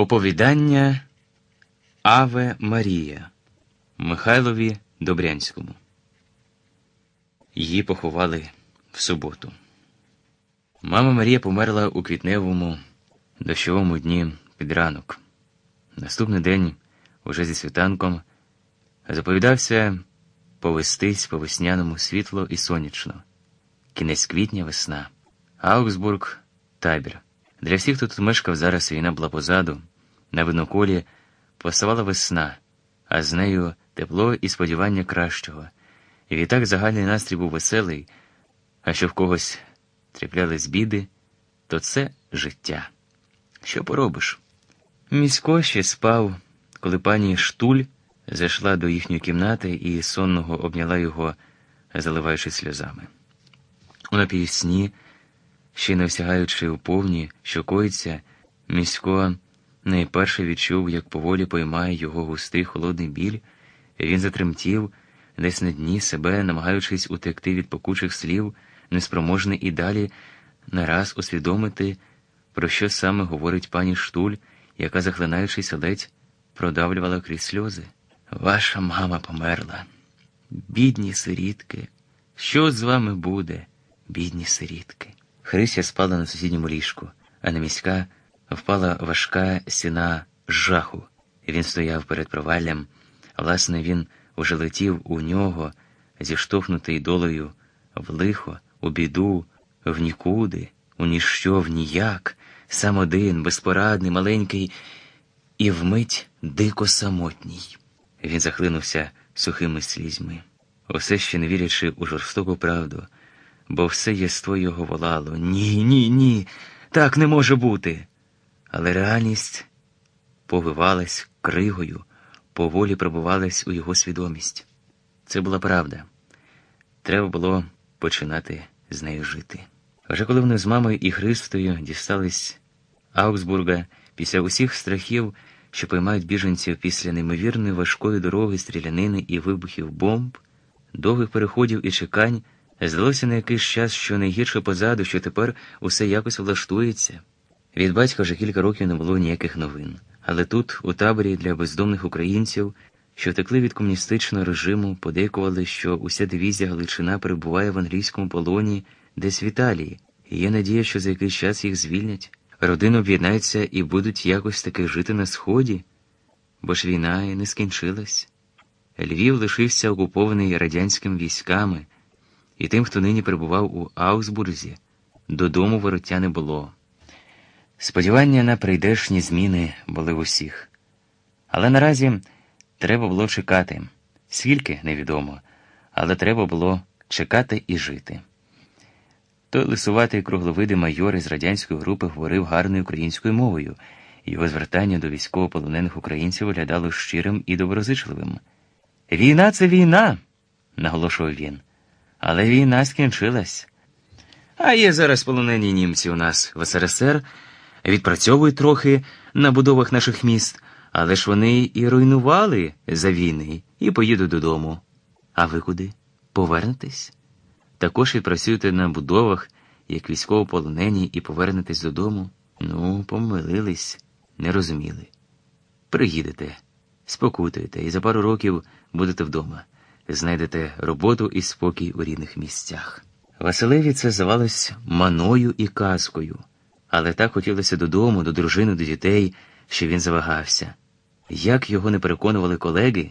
Оповідання Аве Марія Михайлові Добрянському. Її поховали в суботу. Мама Марія померла у квітневому дощовому дні під ранок. Наступний день, уже зі світанком, заповідався повестись по весняному світло і сонячно. Кінець квітня весна, Аугсбург, табір. Для всіх, хто тут мешкав, зараз війна була позаду. На виноколі посувала весна, а з нею тепло і сподівання кращого. І відтак загальний настрій був веселий, а що в когось тріплялись біди, то це життя. Що поробиш? Місько ще спав, коли пані Штуль зайшла до їхньої кімнати і сонного обняла його, заливаючи сльозами. У напівсні, ще не всягаючи у повні, що коїться, місько. Найперше відчув, як поволі поймає його густий холодний біль, він затремтів, десь на дні себе, намагаючись утекти від покучих слів, неспроможний і далі нараз усвідомити, про що саме говорить пані Штуль, яка, захлинаючись ледь, продавлювала крізь сльози. Ваша мама померла. Бідні сирітки. Що з вами буде, бідні сирітки? Хрися спала на сусідньому ліжку, а на міська впала важка стіна жаху. Він стояв перед проваллям, а власне, він уже летів у нього, зіштовхнутий долею в лихо, у біду, в нікуди, у ніщо, в ніяк, сам один, безпорадний, маленький і вмить дико самотній. Він захлинувся сухими слізьми, усе ще не вірячи у жорстоку правду, бо все єство його волало: Ні, ні, ні, так не може бути але реальність повивалась кригою, поволі пробувалась у його свідомість. Це була правда. Треба було починати з нею жити. Вже коли вони з мамою і Христою дістались Аугсбурга після усіх страхів, що поймають біженців після неймовірної важкої дороги, стрілянини і вибухів бомб, довгих переходів і чекань, здалося на якийсь час, що найгірше позаду, що тепер усе якось влаштується. Від батька вже кілька років не було ніяких новин. Але тут, у таборі для бездомних українців, що втекли від комуністичного режиму, подейкували, що уся дивізія Галичина перебуває в англійському полоні, десь в Італії, і є надія, що за якийсь час їх звільнять. Родина об'єднається і будуть якось таки жити на Сході, бо ж війна і не скінчилась. Львів лишився окупований радянськими військами, і тим, хто нині перебував у Аусбурзі, додому вороття не було. Сподівання на прийдешні зміни були в усіх. Але наразі треба було чекати, скільки невідомо, але треба було чекати і жити. Той лисуватий кругловидий майор із радянської групи говорив гарною українською мовою, і його звертання до військовополонених українців виглядало щирим і доброзичливим. Війна це війна, наголошував він. Але війна скінчилась. А є зараз полонені німці у нас в СРСР відпрацьовує трохи на будовах наших міст, але ж вони і руйнували за війни і поїду додому. А ви куди? Повернетесь? Також відпрацюєте на будовах, як військовополонені, і повернетесь додому. Ну, помилились, не розуміли. Приїдете, спокутуєте і за пару років будете вдома, знайдете роботу і спокій у рідних місцях. Василеві це здавалось маною і казкою але так хотілося додому, до дружини, до дітей, що він завагався. Як його не переконували колеги,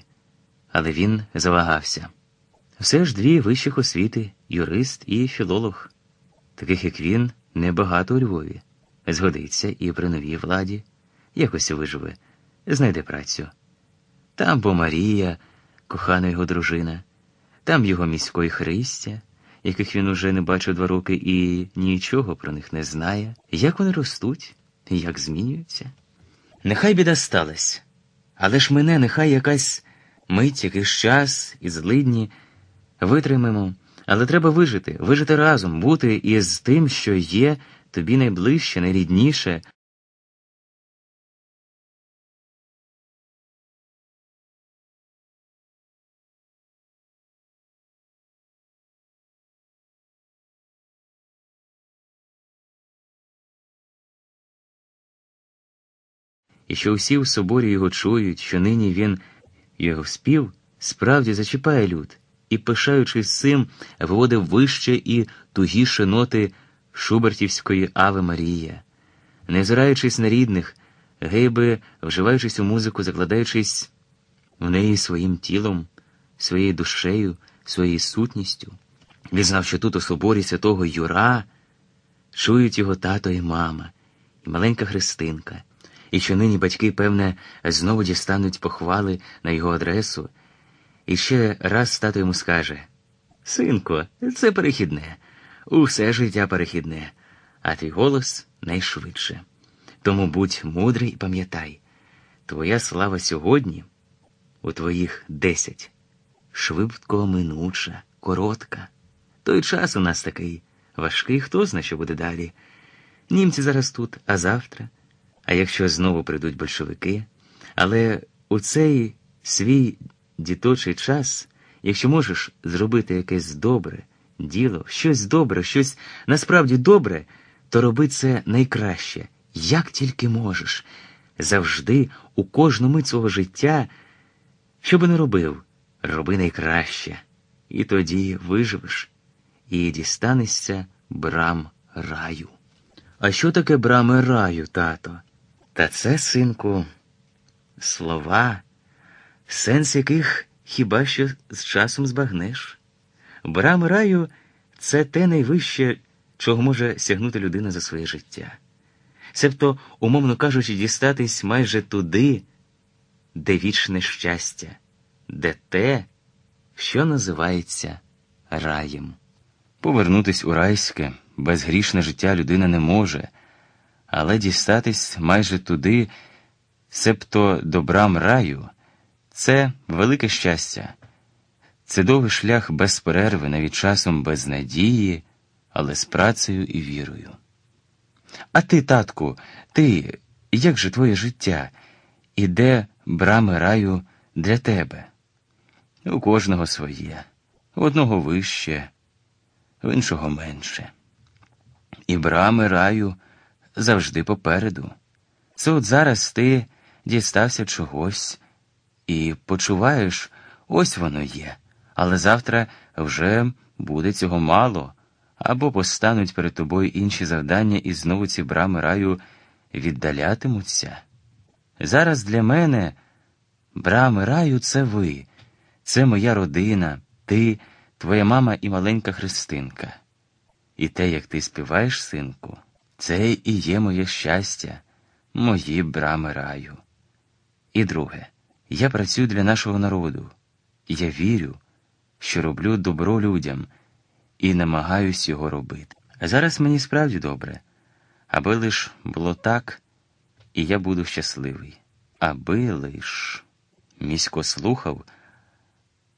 але він завагався. Все ж дві вищих освіти юрист і філолог. Таких, як він, небагато у Львові. Згодиться і при новій владі, якось виживе, знайде працю. Там бо Марія, кохана його дружина, там його міської Христя яких він уже не бачив два роки і нічого про них не знає, як вони ростуть, як змінюються. Нехай біда сталася, але ж мене, нехай якась мить, якийсь час і злидні витримаємо, але треба вижити, вижити разом, бути із тим, що є тобі найближче, найрідніше. і що всі в соборі його чують, що нині він його спів справді зачіпає люд і, пишаючись цим, виводив вище і тугіше ноти Шубертівської Ави Марія. Не зираючись на рідних, гейби, вживаючись у музику, закладаючись в неї своїм тілом, своєю душею, своєю сутністю, Візнав, що тут у соборі святого Юра чують його тато і мама, і маленька Христинка і що нині батьки, певне, знову дістануть похвали на його адресу, і ще раз тато йому скаже: Синко, це перехідне, усе життя перехідне, а твій голос найшвидше. Тому будь мудрий і пам'ятай, твоя слава сьогодні у твоїх десять швидко минуча, коротка. Той час у нас такий важкий, хто знає, що буде далі. Німці зараз тут, а завтра. А якщо знову прийдуть большевики, але у цей свій діточий час, якщо можеш зробити якесь добре діло, щось добре, щось насправді добре, то роби це найкраще, як тільки можеш, завжди, у кожну мить свого життя, що би не робив, роби найкраще, і тоді виживеш і дістанешся брам раю. А що таке брами раю, тато? Та це, синку, слова, сенс яких хіба що з часом збагнеш. Брам раю це те найвище, чого може сягнути людина за своє життя. Себто, умовно кажучи, дістатись майже туди, де вічне щастя, де те, що називається раєм. Повернутись у райське безгрішне життя людина не може але дістатись майже туди, себто до брам раю, це велике щастя, це довгий шлях без перерви, навіть часом без надії, але з працею і вірою. А ти, татку, ти, як же твоє життя? Іде брами раю для тебе? У кожного своє, у одного вище, в іншого менше. І брами раю завжди попереду. Це от зараз ти дістався чогось і почуваєш, ось воно є, але завтра вже буде цього мало, або постануть перед тобою інші завдання, і знову ці брами раю віддалятимуться. Зараз для мене брами раю, це ви, це моя родина, ти, твоя мама і маленька Христинка. І те, як ти співаєш, синку. Це і є моє щастя, мої брами раю. І друге, я працюю для нашого народу. Я вірю, що роблю добро людям і намагаюсь його робити. Зараз мені справді добре, аби лиш було так, і я буду щасливий. Аби лиш місько слухав,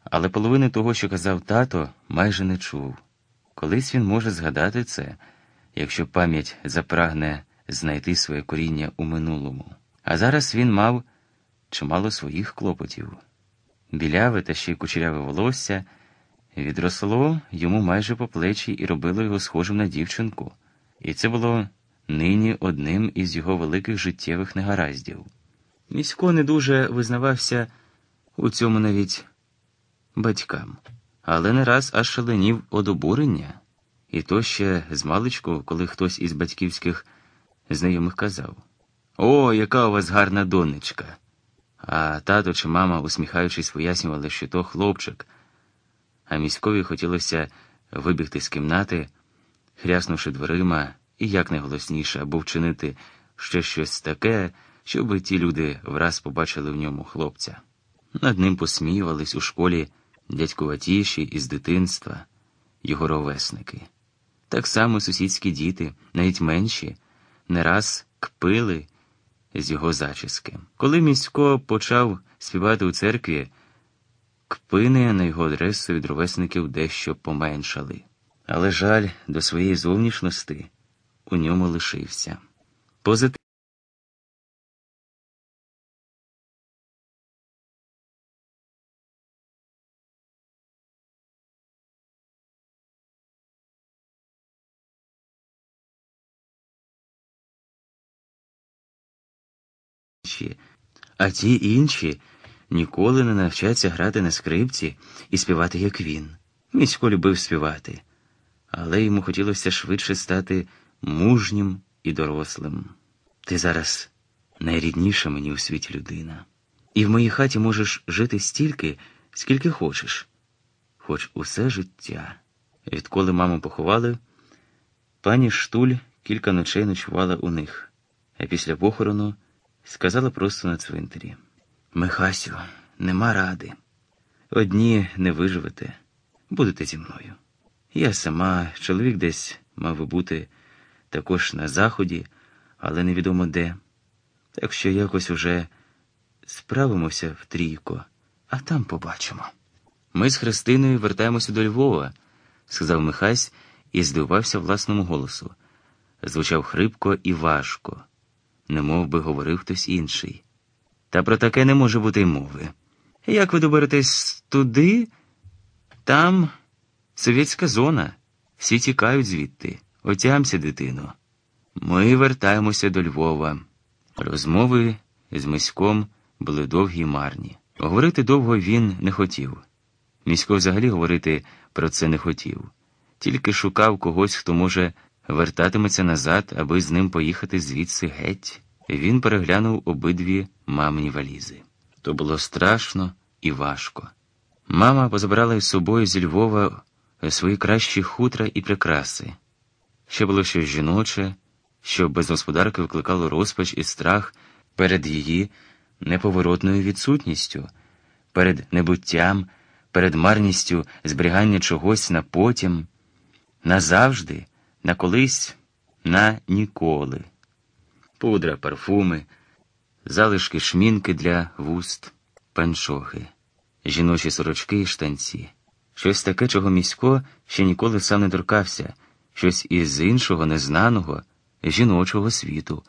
але половини того, що казав тато, майже не чув. Колись він може згадати це якщо пам'ять запрагне знайти своє коріння у минулому. А зараз він мав чимало своїх клопотів. Біляве та ще й кучеряве волосся відросло йому майже по плечі і робило його схожим на дівчинку, і це було нині одним із його великих життєвих негараздів. Місько не дуже визнавався у цьому навіть батькам, але не раз аж шаленів од обурення. І то ще змалечку, коли хтось із батьківських знайомих казав О, яка у вас гарна донечка. А тато чи мама, усміхаючись, пояснювали, що то хлопчик. А міськові хотілося вибігти з кімнати, хряснувши дверима і як найголосніше, або вчинити ще щось таке, щоби ті люди враз побачили в ньому хлопця. Над ним посміювались у школі дядькуватіші із дитинства, його ровесники. Так само сусідські діти, навіть менші, не раз кпили з його зачіски. Коли місько почав співати у церкві, кпини на його адресу від ровесників дещо поменшали. Але жаль до своєї зовнішності у ньому лишився. інші, а ті інші ніколи не навчаться грати на скрипці і співати, як він. Місько любив співати, але йому хотілося швидше стати мужнім і дорослим. Ти зараз найрідніша мені у світі людина, і в моїй хаті можеш жити стільки, скільки хочеш, хоч усе життя. Відколи маму поховали, пані Штуль кілька ночей ночувала у них, а після похорону сказала просто на цвинтарі. Михасю, нема ради. Одні не виживете, будете зі мною. Я сама, чоловік десь мав би бути також на заході, але невідомо де. Так що якось уже справимося в трійко, а там побачимо. Ми з Христиною вертаємося до Львова, сказав Михась і здивувався власному голосу. Звучав хрипко і важко не мов би говорив хтось інший. Та про таке не може бути й мови. Як ви доберетесь туди, там совєтська зона, всі тікають звідти. Отямся, дитино. Ми вертаємося до Львова. Розмови з міськом були довгі й марні. Говорити довго він не хотів. Місько взагалі говорити про це не хотів, тільки шукав когось, хто може вертатиметься назад, аби з ним поїхати звідси геть. Він переглянув обидві мамні валізи. То було страшно і важко. Мама позабрала із собою зі Львова е, свої кращі хутра і прикраси. Ще було щось жіноче, що без господарки викликало розпач і страх перед її неповоротною відсутністю, перед небуттям, перед марністю зберігання чогось на потім, назавжди на колись, на ніколи, пудра, парфуми, залишки шмінки для вуст, панчохи, жіночі сорочки і штанці, щось таке, чого місько ще ніколи сам не торкався, щось із іншого незнаного жіночого світу,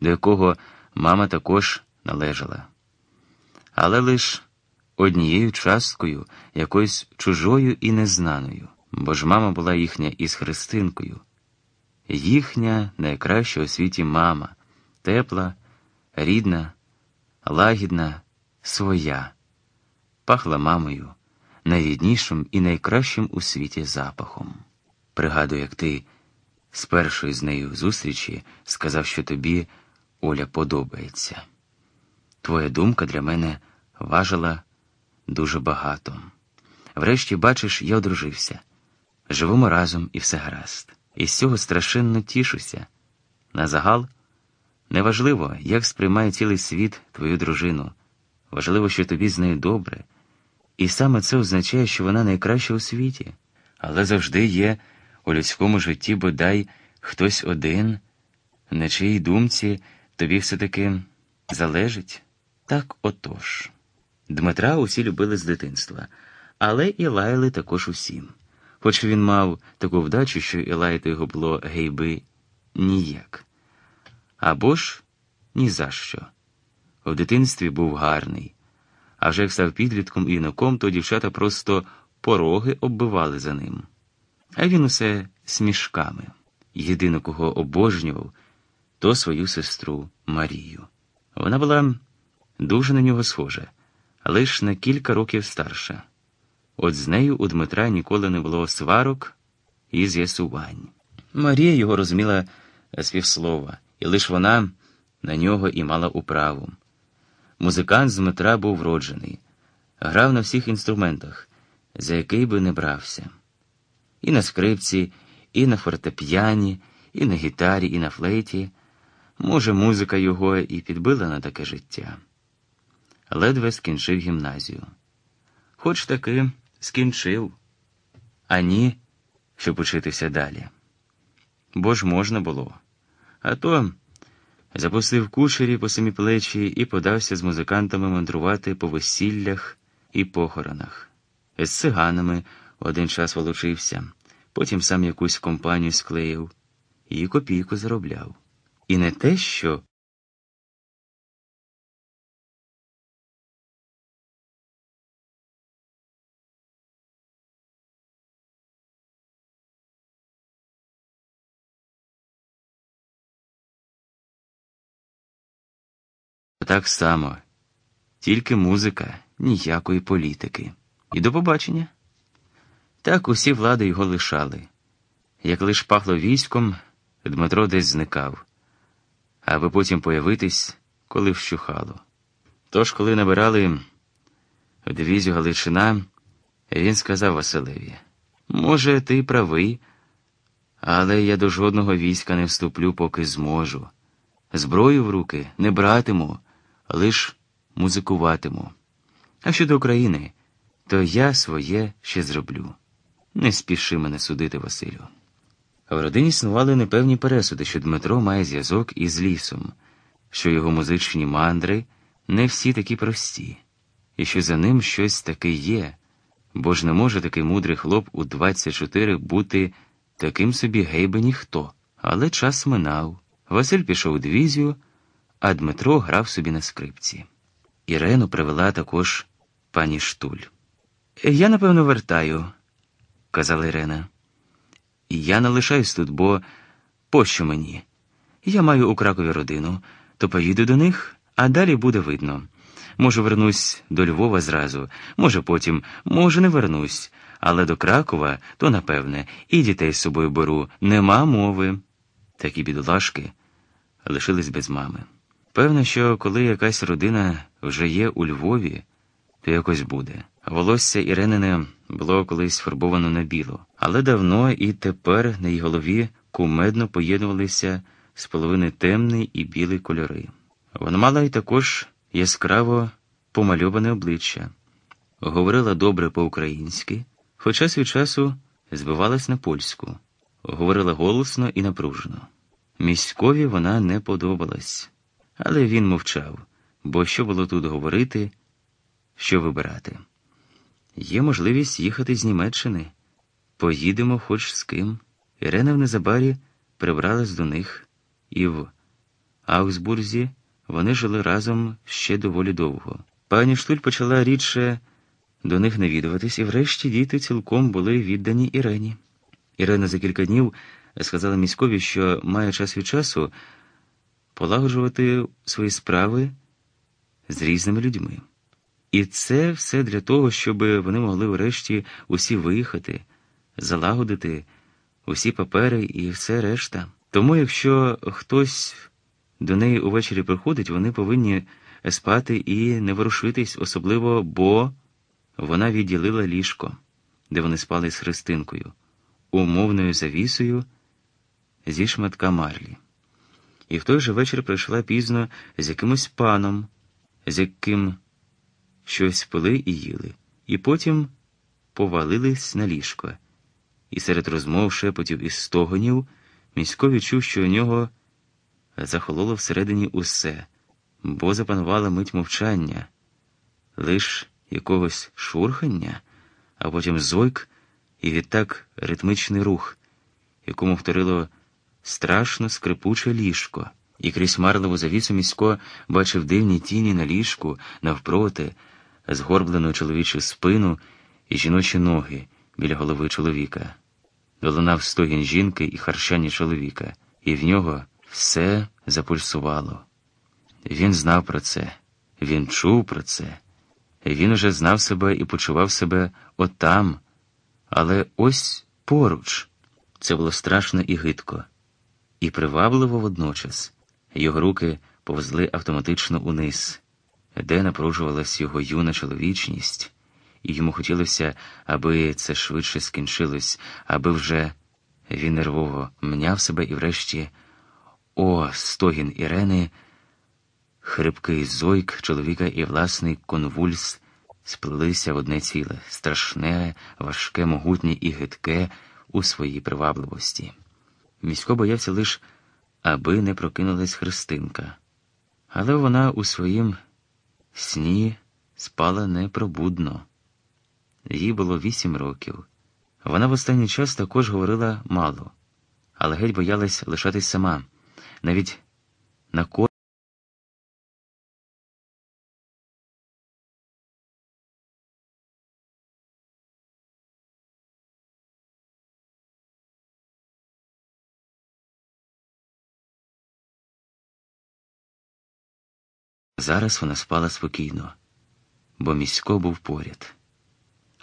до якого мама також належала. Але лиш однією часткою якоюсь чужою і незнаною, бо ж мама була їхня із Христинкою їхня найкраща у світі мама, тепла, рідна, лагідна, своя, пахла мамою, найріднішим і найкращим у світі запахом. Пригадую, як ти з першої з нею зустрічі сказав, що тобі Оля подобається. Твоя думка для мене важила дуже багато. Врешті, бачиш, я одружився. Живемо разом і все гаразд. І з цього страшенно тішуся. На загал, неважливо, як сприймає цілий світ твою дружину. Важливо, що тобі з нею добре. І саме це означає, що вона найкраща у світі, але завжди є у людському житті бодай хтось один, на чиїй думці тобі все таки залежить. Так отож. Дмитра усі любили з дитинства, але і лаяли також усім хоч він мав таку вдачу, що і лаяти його було гейби ніяк. Або ж ні за що. В дитинстві був гарний. А вже як став підлітком і іноком, то дівчата просто пороги оббивали за ним. А він усе смішками. Єдино кого обожнював, то свою сестру Марію. Вона була дуже на нього схожа, лиш на кілька років старша. От з нею у Дмитра ніколи не було сварок і з'ясувань. Марія його розуміла з е, півслова, і лише вона на нього і мала управу. Музикант з Дмитра був вроджений, грав на всіх інструментах, за який би не брався. І на скрипці, і на фортепіані, і на гітарі, і на флейті. Може, музика його і підбила на таке життя. Ледве скінчив гімназію. Хоч таки скінчив, а ні, щоб учитися далі. Бо ж можна було. А то запустив кучері по самі плечі і подався з музикантами мандрувати по весіллях і похоронах. З циганами один час волочився, потім сам якусь компанію склеїв і копійку заробляв. І не те, що Так само, тільки музика, ніякої політики. І до побачення. Так усі влади його лишали. Як лиш пахло військом, Дмитро десь зникав, аби потім появитись, коли вщухало. Тож, коли набирали в дивізію Галичина, він сказав Василеві: Може, ти правий, але я до жодного війська не вступлю, поки зможу. Зброю в руки не братиму лиш музикуватиму. А щодо України, то я своє ще зроблю. Не спіши мене судити, Василю. В родині існували непевні пересуди, що Дмитро має зв'язок із лісом, що його музичні мандри не всі такі прості, і що за ним щось таке є, бо ж не може такий мудрий хлоп у 24 бути таким собі гейби ніхто. Але час минав. Василь пішов у дивізію а Дмитро грав собі на скрипці. Ірену привела також пані Штуль. Я, напевно, вертаю, казала Ірена. Я не лишаюсь тут, бо пощо мені? Я маю у Кракові родину, то поїду до них, а далі буде видно. Може, вернусь до Львова зразу, може, потім, може, не вернусь, але до Кракова то напевне, і дітей з собою беру. Нема мови. Такі бідолашки лишились без мами. Певно, що коли якась родина вже є у Львові, то якось буде. Волосся Іренине було колись фарбовано на біло, але давно і тепер на її голові кумедно поєднувалися з половини темний і білий кольори. Вона мала й також яскраво помальоване обличчя, говорила добре по-українськи, хоча час від часу збивалась на польську, говорила голосно і напружено. Міськові вона не подобалась. Але він мовчав, бо що було тут говорити, що вибирати. Є можливість їхати з Німеччини. Поїдемо хоч з ким. Ірена в незабарі прибралась до них, і в Аугсбурзі вони жили разом ще доволі довго. Пані Штуль почала рідше до них навідуватись, і врешті діти цілком були віддані Ірені. Ірена за кілька днів сказала міськові, що має час від часу полагоджувати свої справи з різними людьми. І це все для того, щоб вони могли врешті усі виїхати, залагодити усі папери і все решта. Тому, якщо хтось до неї увечері приходить, вони повинні спати і не ворушитись, особливо, бо вона відділила ліжко, де вони спали з Христинкою, умовною завісою зі шматка марлі і в той же вечір прийшла пізно з якимось паном, з яким щось пили і їли, і потім повалились на ліжко. І серед розмов, шепотів і стогонів місько відчув, що у нього захололо всередині усе, бо запанувала мить мовчання, лиш якогось шурхання, а потім зойк і відтак ритмичний рух, якому вторило страшно скрипуче ліжко, і крізь марливу завісу місько бачив дивні тіні на ліжку навпроти, згорблену чоловічу спину і жіночі ноги біля голови чоловіка. Долинав стогін жінки і харчання чоловіка, і в нього все запульсувало. Він знав про це, він чув про це, він уже знав себе і почував себе отам, але ось поруч. Це було страшно і гидко і привабливо водночас. Його руки повзли автоматично униз, де напружувалась його юна чоловічність, і йому хотілося, аби це швидше скінчилось, аби вже він нервово мняв себе і врешті. О, стогін Ірени, хрипкий зойк чоловіка і власний конвульс сплелися в одне ціле, страшне, важке, могутнє і гидке у своїй привабливості. Місько боявся лише, аби не прокинулась Христинка. Але вона у своїм сні спала непробудно. Їй було вісім років. Вона в останній час також говорила мало, але геть боялась лишатись сама, навіть на кор. Зараз вона спала спокійно, бо місько був поряд.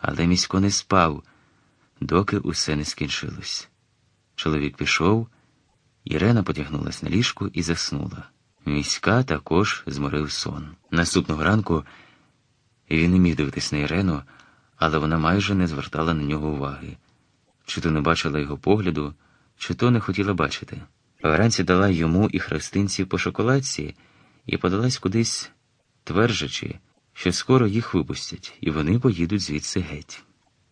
Але місько не спав, доки усе не скінчилось. Чоловік пішов, Ірена потягнулася на ліжку і заснула. Міська також зморив сон. Наступного ранку він не міг дивитись на Ірену, але вона майже не звертала на нього уваги чи то не бачила його погляду, чи то не хотіла бачити. Вранці дала йому і хрестинці по шоколадці і подалась кудись, тверджачи, що скоро їх випустять, і вони поїдуть звідси геть.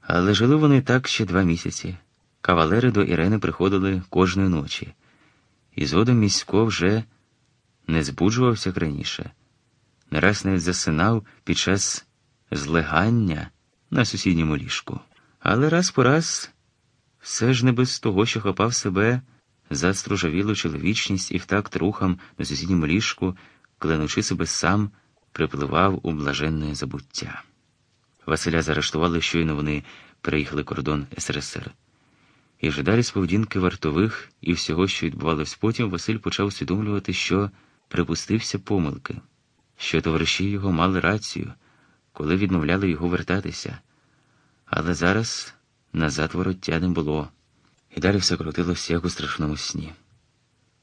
Але жили вони так ще два місяці. Кавалери до Ірени приходили кожної ночі, і згодом місько вже не збуджувався як раніше, не раз навіть засинав під час злегання на сусідньому ліжку. Але раз по раз все ж не без того, що хапав себе за стружавілу чоловічність і в такт рухам на сусідньому ліжку клянучи себе сам, припливав у блаженне забуття. Василя заарештували, щойно вони переїхали кордон СРСР. І вже далі з поведінки вартових і всього, що відбувалось потім, Василь почав усвідомлювати, що припустився помилки, що товариші його мали рацію, коли відмовляли його вертатися. Але зараз назад вороття не було, і далі все крутилося як у страшному сні.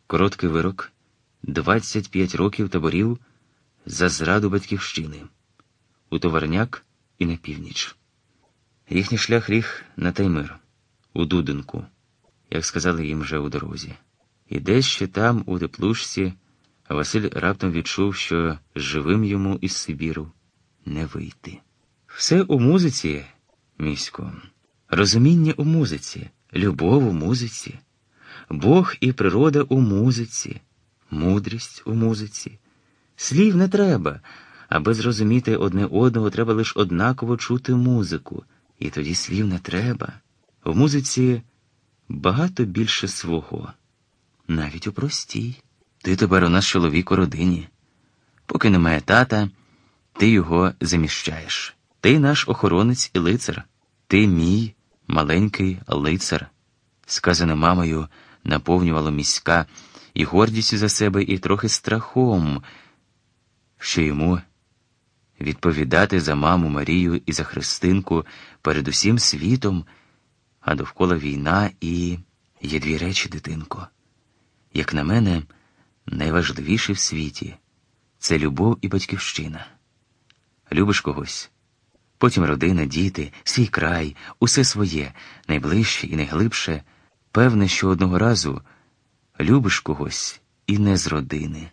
Короткий вирок. 25 років таборів за зраду Батьківщини у Товарняк і на північ. Їхній шлях ріг на Таймир, у Дудинку, як сказали їм вже у дорозі. І десь ще там, у теплушці, Василь раптом відчув, що живим йому із Сибіру не вийти. Все у музиці, місько, розуміння у музиці, любов у музиці, Бог і природа у музиці мудрість у музиці. Слів не треба, аби зрозуміти одне одного, треба лише однаково чути музику, і тоді слів не треба. В музиці багато більше свого, навіть у простій. Ти тепер у нас чоловік у родині. Поки немає тата, ти його заміщаєш. Ти наш охоронець і лицар, ти мій маленький лицар, сказане мамою, наповнювало міська і гордістю за себе, і трохи страхом, що йому відповідати за маму Марію і за Христинку перед усім світом, а довкола війна і є дві речі, дитинко. Як на мене, найважливіші в світі це любов і батьківщина. Любиш когось. Потім родина, діти, свій край, усе своє, найближче і найглибше, певне, що одного разу любиш когось і не з родини.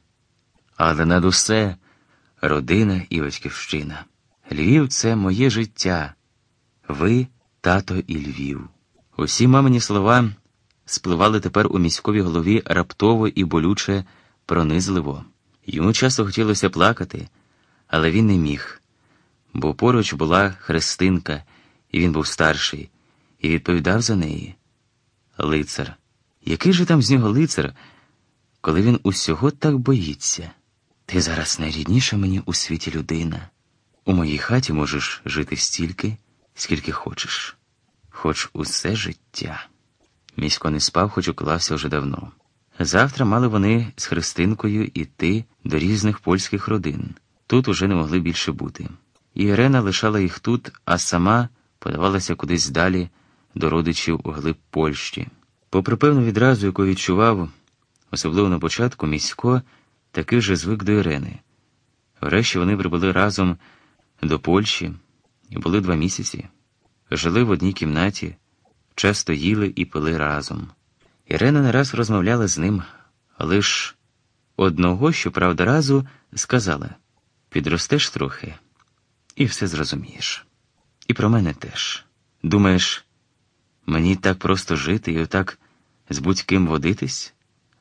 Але над усе родина і батьківщина. Львів це моє життя, ви, тато і Львів. Усі мамині слова спливали тепер у міськовій голові раптово і болюче, пронизливо. Йому часто хотілося плакати, але він не міг, бо поруч була хрестинка, і він був старший, і відповідав за неї. Лицар. Який же там з нього лицар, коли він усього так боїться? Ти зараз найрідніша мені у світі людина. У моїй хаті можеш жити стільки, скільки хочеш, хоч усе життя. Місько не спав, хоч уклався вже давно. Завтра мали вони з Христинкою іти до різних польських родин. Тут уже не могли більше бути. І Ірена лишала їх тут, а сама подавалася кудись далі до родичів у глиб Польщі. Попри певну відразу, яку відчував, особливо на початку, місько таки вже звик до Ірени. Врешті вони прибули разом до Польщі і були два місяці, жили в одній кімнаті, часто їли і пили разом. Ірена не раз розмовляла з ним, лиш одного, що правда разу сказала підростеш трохи, і все зрозумієш. І про мене теж. Думаєш, мені так просто жити і отак з будь-ким водитись,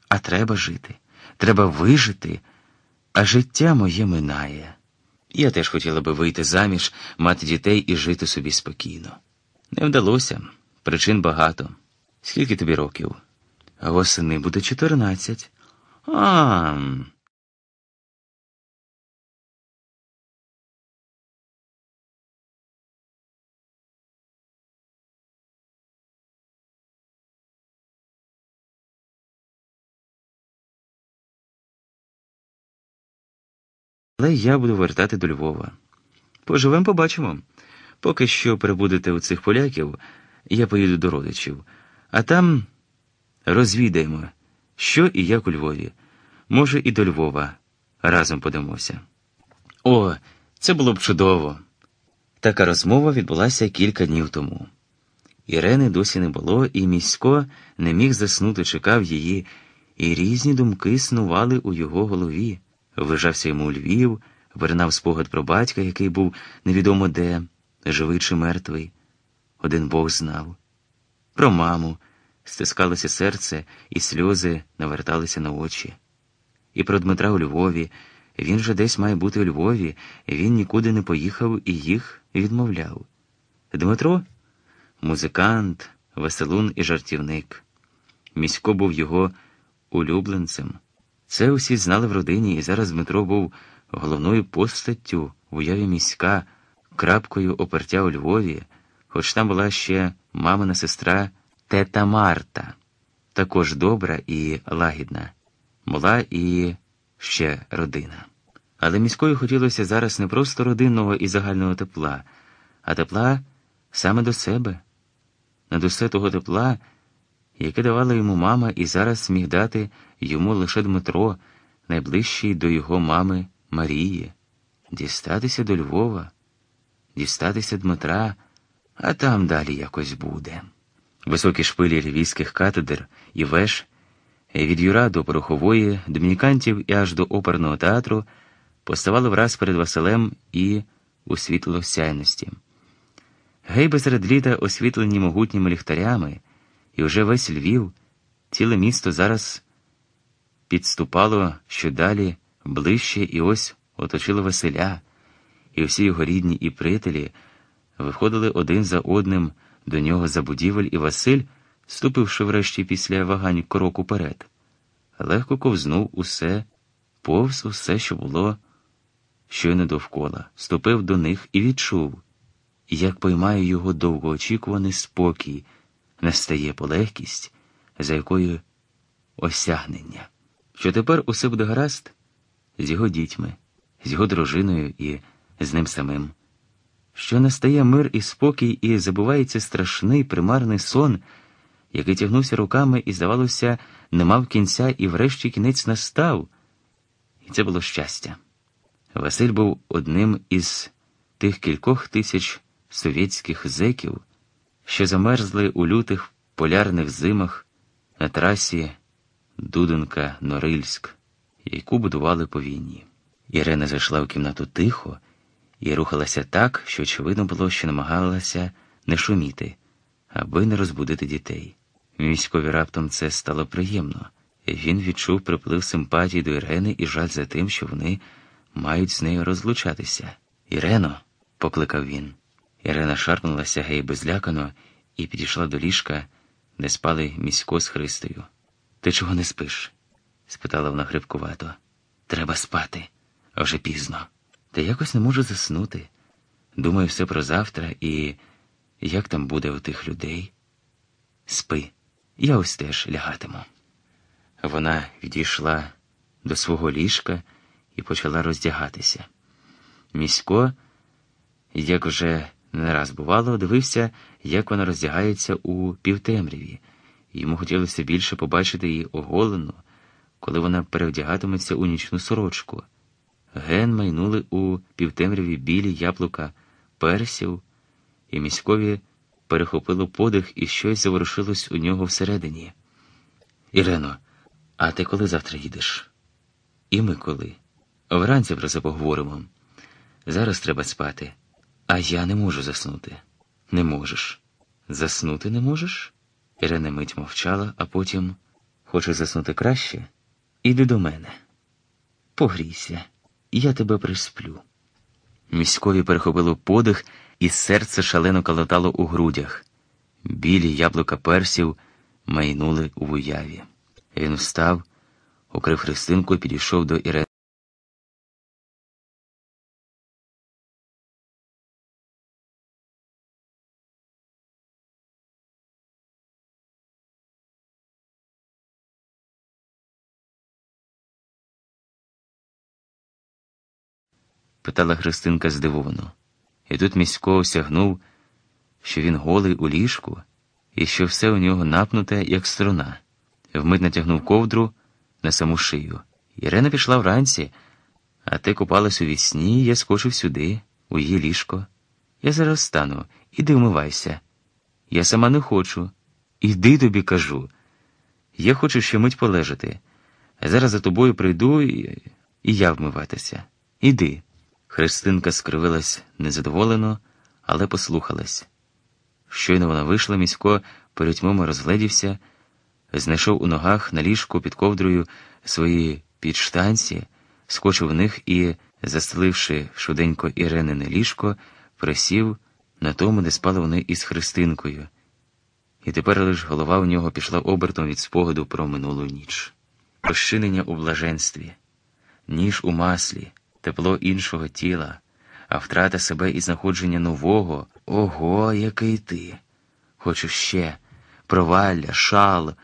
а треба жити, треба вижити, а життя моє минає. Я теж хотіла би вийти заміж, мати дітей і жити собі спокійно. Не вдалося, причин багато. Скільки тобі років? Восени буде чотирнадцять. А. Але я буду вертати до Львова. Поживем, побачимо. Поки що перебудете у цих поляків, я поїду до родичів, а там розвідаємо, що і як у Львові. Може, і до Львова разом подамося. О, це було б чудово. Така розмова відбулася кілька днів тому. Ірени досі не було, і місько не міг заснути, чекав її, і різні думки снували у його голові. Ввижався йому Львів, виринав спогад про батька, який був невідомо де, живий чи мертвий. Один Бог знав. Про маму стискалося серце, і сльози наверталися на очі. І про Дмитра у Львові він же десь має бути у Львові, він нікуди не поїхав і їх відмовляв. Дмитро музикант, веселун і жартівник. Місько був його улюбленцем. Це усі знали в родині, і зараз Дмитро був головною постаттю в уяві міська, крапкою опертя у Львові, хоч там була ще мамина сестра тета Марта, також добра і лагідна, була і ще родина. Але міською хотілося зараз не просто родинного і загального тепла, а тепла саме до себе, над усе того тепла яке давала йому мама і зараз міг дати йому лише Дмитро, найближчий до його мами Марії, дістатися до Львова, дістатися Дмитра, а там далі якось буде. Високі шпилі львівських катедр і веж, від Юра до Порохової, домінікантів і аж до оперного театру поставали враз перед Василем і у світло сяйності. Гейби серед літа освітлені могутніми ліхтарями і вже весь Львів, ціле місто зараз підступало що далі ближче і ось оточило Василя, і всі його рідні і приятелі виходили один за одним до нього за будівель, і Василь, ступивши врешті після вагань крок уперед, легко ковзнув усе, повз усе, що було щойно довкола, ступив до них і відчув, як поймає його довгоочікуваний спокій настає полегкість, за якою осягнення, що тепер усе буде гаразд з його дітьми, з його дружиною і з ним самим, що настає мир і спокій, і забувається страшний примарний сон, який тягнувся руками і, здавалося, не мав кінця, і врешті кінець настав. І це було щастя. Василь був одним із тих кількох тисяч совєтських зеків що замерзли у лютих полярних зимах на трасі Дуденка Норильськ, яку будували по війні. Ірена зайшла в кімнату тихо і рухалася так, що очевидно було, що намагалася не шуміти, аби не розбудити дітей. Військові раптом це стало приємно, він відчув приплив симпатії до Ірени і жаль за тим, що вони мають з нею розлучатися. Ірено, покликав він. Ірина шарпнулася гей безлякано і підійшла до ліжка, де спали місько з Христою. Ти чого не спиш? спитала вона грибкувато. Треба спати, а вже пізно. Та якось не можу заснути. Думаю, все про завтра і як там буде у тих людей. Спи, я ось теж лягатиму. Вона відійшла до свого ліжка і почала роздягатися. Місько, як вже не раз, бувало, дивився, як вона роздягається у півтемряві, йому хотілося більше побачити її оголену, коли вона перевдягатиметься у нічну сорочку. Ген майнули у півтемряві білі яблука персів, і міськові перехопило подих і щось заворушилось у нього всередині. Ірено, а ти коли завтра їдеш? І ми коли? Вранці про це поговоримо. Зараз треба спати. А я не можу заснути. Не можеш. Заснути не можеш? Ірина мить мовчала, а потім хочеш заснути краще? Іди до мене. Погрійся, я тебе присплю. Міськові перехопило подих, і серце шалено калатало у грудях. Білі яблука персів майнули в уяві. Він встав, укрив христинку і підійшов до Ірини. питала Христинка здивовано. І тут місько осягнув, що він голий у ліжку і що все у нього напнуте, як струна. Вмить натягнув ковдру на саму шию. Ірена пішла вранці, а ти купалась у вісні, я скочив сюди, у її ліжко. Я зараз стану, іди вмивайся. Я сама не хочу. Іди тобі кажу. Я хочу ще мить полежати. Зараз за тобою прийду і, і я вмиватися. Іди. Христинка скривилась незадоволено, але послухалась. Щойно вона вийшла, місько перетьмомо розгледівся, знайшов у ногах на ліжку під ковдрою свої підштанці, скочив в них і, застеливши швиденько іренине ліжко, присів на тому, де спали вони із Христинкою. І тепер лиш голова у нього пішла обертом від спогаду про минулу ніч. Розчинення у блаженстві, ніж у маслі тепло іншого тіла, а втрата себе і знаходження нового ого, який ти. Хочу ще провалля, шал,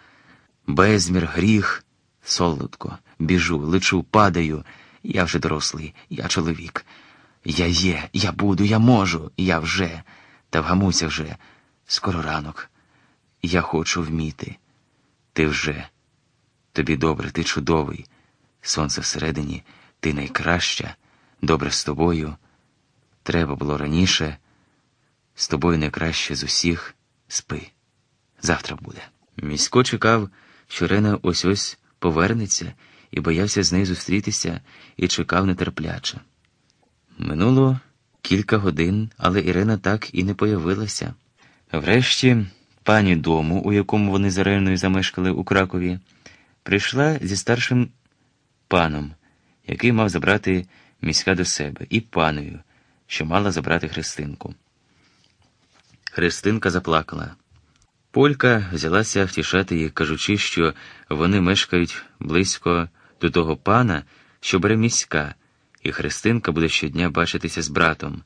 безмір, гріх, солодко, біжу, лечу, падаю. Я вже дорослий, я чоловік. Я є, я буду, я можу, я вже, та вгамуся вже, скоро ранок. Я хочу вміти. Ти вже. Тобі добре, ти чудовий. Сонце всередині. Ти найкраща, добре з тобою. Треба було раніше, з тобою найкраще з усіх спи. Завтра буде. Місько чекав, що Рена ось ось повернеться і боявся з нею зустрітися і чекав нетерпляче. Минуло кілька годин, але Ірина так і не появилася. Врешті, пані дому, у якому вони з Реною замешкали у Кракові, прийшла зі старшим паном який мав забрати міська до себе, і паною, що мала забрати Христинку. Христинка заплакала. Полька взялася втішати їх, кажучи, що вони мешкають близько до того пана, що бере міська, і Христинка буде щодня бачитися з братом,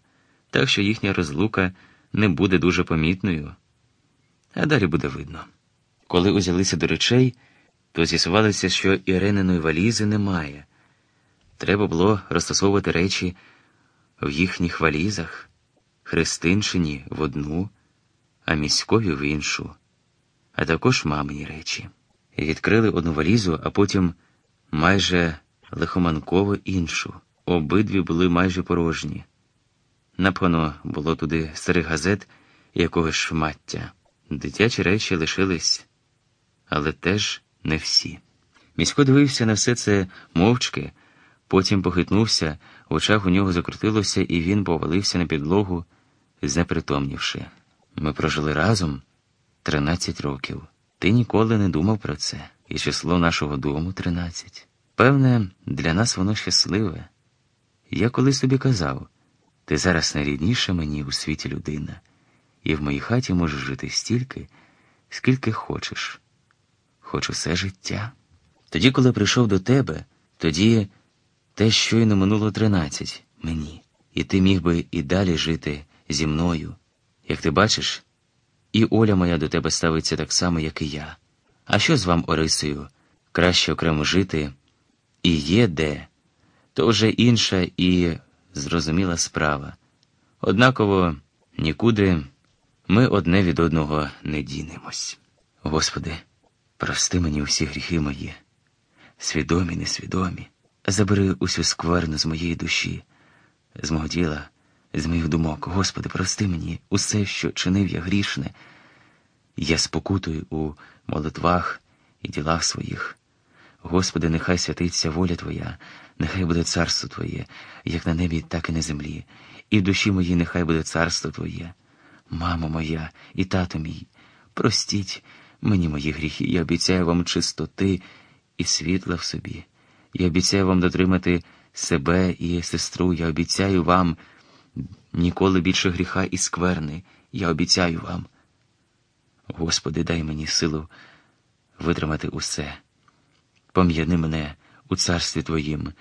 так що їхня розлука не буде дуже помітною. А далі буде видно. Коли узялися до речей, то з'ясувалося, що Ірининої валізи немає. Треба було розтасовувати речі в їхніх валізах, хрестинчині в одну, а міськові в іншу, а також мамині речі. Відкрили одну валізу, а потім майже лихоманково іншу. Обидві були майже порожні. Напхано було туди старих газет і якогось шмаття. Дитячі речі лишились, але теж не всі. Місько дивився на все це мовчки. Потім похитнувся, в очах у нього закрутилося, і він повалився на підлогу, знепритомнівши. Ми прожили разом 13 років. Ти ніколи не думав про це, і число нашого дому 13. Певне, для нас воно щасливе. Я колись тобі казав ти зараз найрідніша мені у світі людина, і в моїй хаті можеш жити стільки, скільки хочеш, хоч усе життя. Тоді, коли прийшов до тебе, тоді. Те щойно минуло тринадцять мені, і ти міг би і далі жити зі мною. Як ти бачиш, і Оля моя до тебе ставиться так само, як і я. А що з вам, Орисою, краще окремо жити і є де, то вже інша і зрозуміла справа. Однаково нікуди ми одне від одного не дінемось. Господи, прости мені усі гріхи мої, свідомі, несвідомі. Забери усю скверну з моєї душі, з мого діла, з моїх думок. Господи, прости мені усе, що чинив я грішне. Я спокутую у молитвах і ділах своїх. Господи, нехай святиться воля Твоя, нехай буде царство Твоє, як на небі, так і на землі, і в душі моїй нехай буде царство Твоє, мамо моя і тато мій, простіть мені мої гріхи, я обіцяю вам чистоти і світла в собі. Я обіцяю вам дотримати себе і сестру. Я обіцяю вам ніколи більше гріха і скверни. Я обіцяю вам. Господи, дай мені силу витримати усе. Пом'яни мене у царстві Твоїм,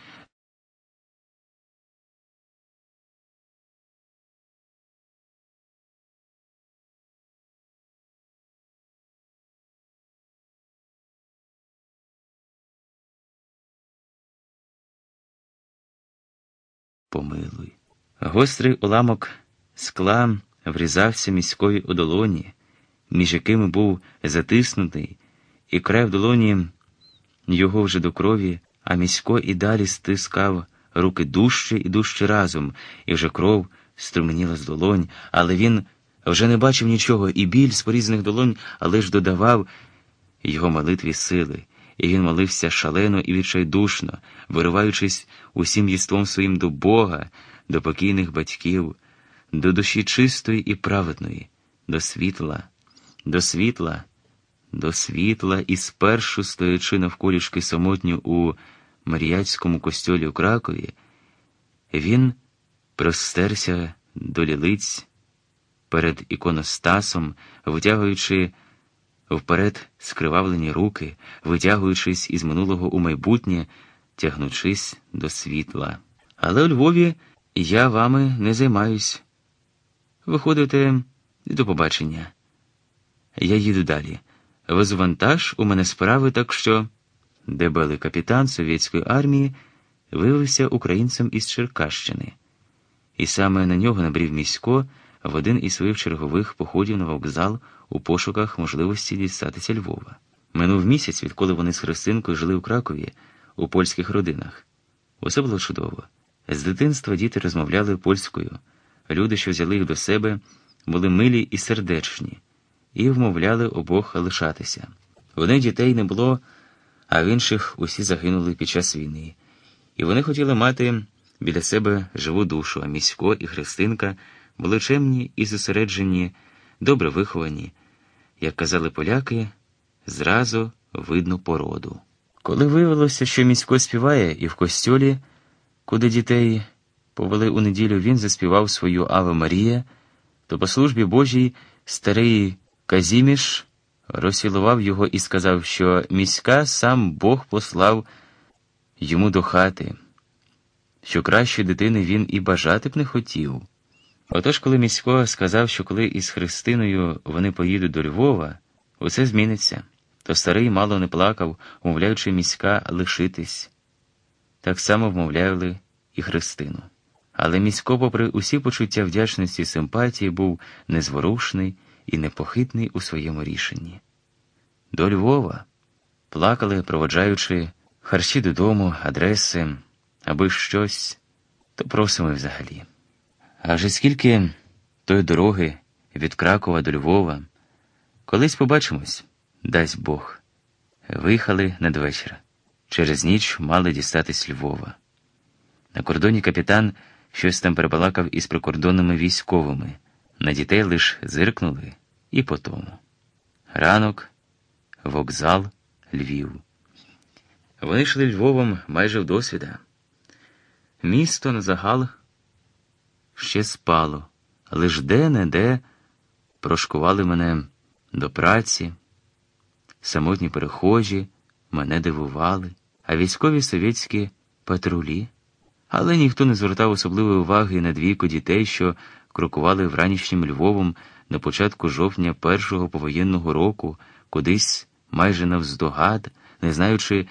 Гострий уламок скла врізався міської у долоні, між якими був затиснутий, і край в долоні його вже до крові, а місько і далі стискав руки дужче і дужче разом, і вже кров струменіла з долонь, але він вже не бачив нічого, і біль з порізних долонь лиш додавав його молитві сили. І він молився шалено і відчайдушно, вириваючись усім їством своїм до Бога, до покійних батьків, до душі чистої і праведної, до світла, до світла, до світла і спершу стоячи навколішки самотню у маріяцькому костьолі у Кракові, він простерся до лілиць перед іконостасом, витягуючи. Вперед скривавлені руки, витягуючись із минулого у майбутнє, тягнучись до світла. Але у Львові. Я вами не займаюсь. Виходите, до побачення. Я їду далі. Везу вантаж, у мене справи, так що дебелий капітан совєтської армії виявився українцем із Черкащини, і саме на нього набрів місько в один із своїх чергових походів на вокзал у пошуках можливості дістатися Львова. Минув місяць, відколи вони з Христинкою жили у Кракові у польських родинах. Усе було чудово. З дитинства діти розмовляли польською. Люди, що взяли їх до себе, були милі і сердечні, і вмовляли обох лишатися. Вони дітей не було, а в інших усі загинули під час війни, і вони хотіли мати біля себе живу душу, а місько і Христинка були чемні і зосереджені, добре виховані, як казали поляки, зразу видно породу. Коли виявилося, що місько співає і в костюлі. Куди дітей повели у неділю, він заспівав свою Аве Марія, то по службі Божій старий Казіміш розсілував його і сказав, що міська сам Бог послав йому до хати, що краще дитини він і бажати б не хотів. Отож, коли місько сказав, що коли із Христиною вони поїдуть до Львова, усе зміниться, то старий мало не плакав, умовляючи міська лишитись так само вмовляли і Христину. Але місько, попри усі почуття вдячності і симпатії, був незворушний і непохитний у своєму рішенні. До Львова плакали, проводжаючи харчі додому, адреси аби щось, то просимо взагалі. А скільки тої дороги від Кракова до Львова, колись побачимось, дасть Бог. Виїхали надвечір через ніч мали дістатись Львова. На кордоні капітан щось там перебалакав із прикордонними військовими, на дітей лиш зиркнули і по тому. Ранок, вокзал, Львів. Вони йшли Львовом майже в досвіда. Місто на загал ще спало, лиш де-не-де прошкували мене до праці, самотні перехожі мене дивували, а військові совєтські патрулі. Але ніхто не звертав особливої уваги на двійку дітей, що крокували вранішнім Львовом на початку жовтня першого повоєнного року, кудись майже навздогад, не знаючи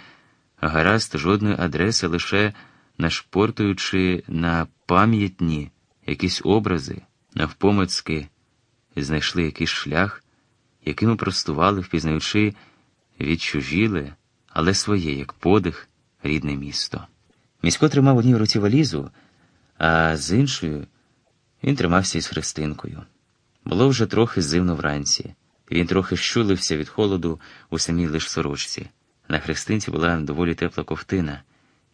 гаразд жодної адреси, лише нашпортуючи на пам'ятні якісь образи, навпомацки знайшли якийсь шлях, яким простували, впізнаючи відчужіли але своє, як подих, рідне місто. Місько тримав одній руці валізу, а з іншою він тримався із христинкою. Було вже трохи зимно вранці. Він трохи щулився від холоду у самій лиш сорочці. На христинці була доволі тепла ковтина,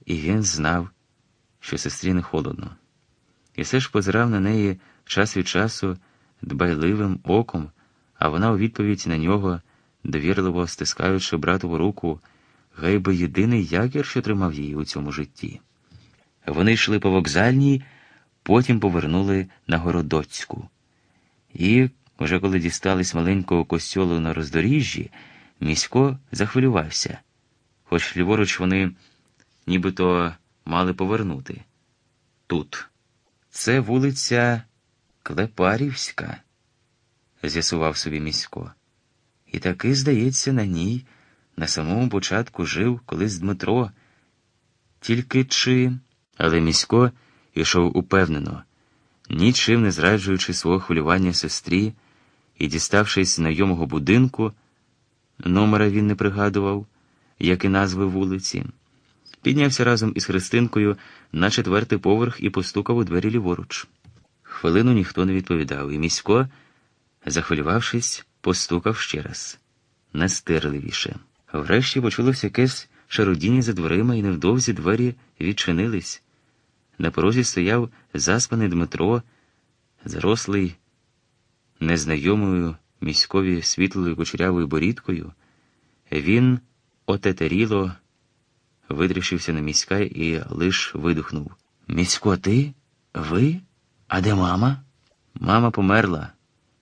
і він знав, що сестрі не холодно. І все ж позирав на неї час від часу дбайливим оком, а вона у відповідь на нього, довірливо стискаючи братову руку. Гейби єдиний якір, що тримав її у цьому житті. Вони йшли по вокзальній, потім повернули на Городоцьку. І, уже коли дістались маленького костьолу на роздоріжжі, місько захвилювався, хоч ліворуч вони нібито мали повернути. Тут. Це вулиця Клепарівська, з'ясував собі місько. І таки, здається, на ній. На самому початку жив колись Дмитро, тільки чи. Але місько йшов упевнено, нічим не зраджуючи свого хвилювання сестрі і, діставшись знайомого будинку, номера він не пригадував, як і назви вулиці, піднявся разом із Христинкою на четвертий поверх і постукав у двері ліворуч. Хвилину ніхто не відповідав, і місько, захвилювавшись, постукав ще раз, настирливіше. Врешті почулося якесь шарудіння за дверима, і невдовзі двері відчинились. На порозі стояв заспаний Дмитро, зарослий незнайомою міськові світлою кучерявою борідкою. Він отетеріло витрішився на міська і лиш видухнув. Місько, ти? Ви? А де мама? Мама померла,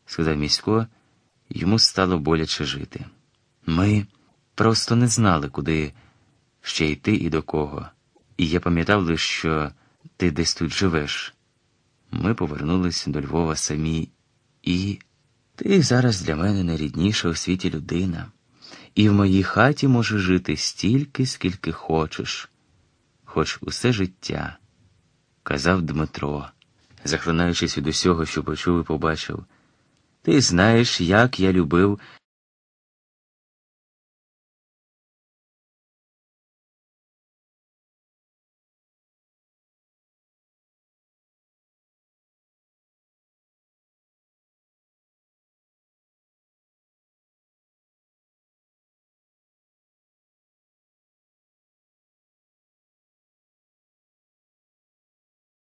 сказав місько. Йому стало боляче жити. Ми просто не знали, куди ще йти і до кого. І я пам'ятав лише, що ти десь тут живеш. Ми повернулися до Львова самі, і ти зараз для мене найрідніша у світі людина, і в моїй хаті можеш жити стільки, скільки хочеш, хоч усе життя, казав Дмитро, захлинаючись від усього, що почув і побачив. Ти знаєш, як я любив.